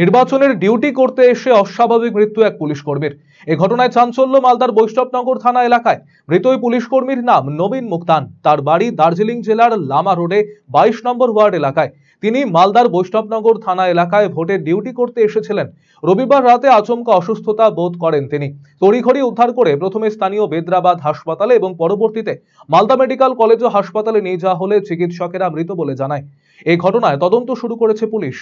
নির্বাচনের ডিউটি করতে এসে অস্বাভাবিক মৃত্যু এক পুলিশ কর্মীর এ ঘটনায় চাঞ্চল্য মালদার বৈষ্ণবনগর থানা এলাকায় মৃত ওই পুলিশ কর্মীর নাম নবীন মুক্তান তার বাড়ি দার্জিলিং জেলার লামা রোডে বাইশ নম্বর ওয়ার্ড এলাকায় তিনি মালদার বৈষ্ণবনগর থানা এলাকায় ভোটে ডিউটি করতে এসেছিলেন রবিবার রাতে আচমকা অসুস্থতা বোধ করেন তিনি তড়িঘড়ি উদ্ধার করে প্রথমে স্থানীয় বেদরাবাদ হাসপাতালে এবং পরবর্তীতে মালদা মেডিকেল কলেজ ও হাসপাতালে নিয়ে যাওয়া হলে চিকিৎসকেরা মৃত বলে জানায় এই ঘটনায় তদন্ত শুরু করেছে পুলিশ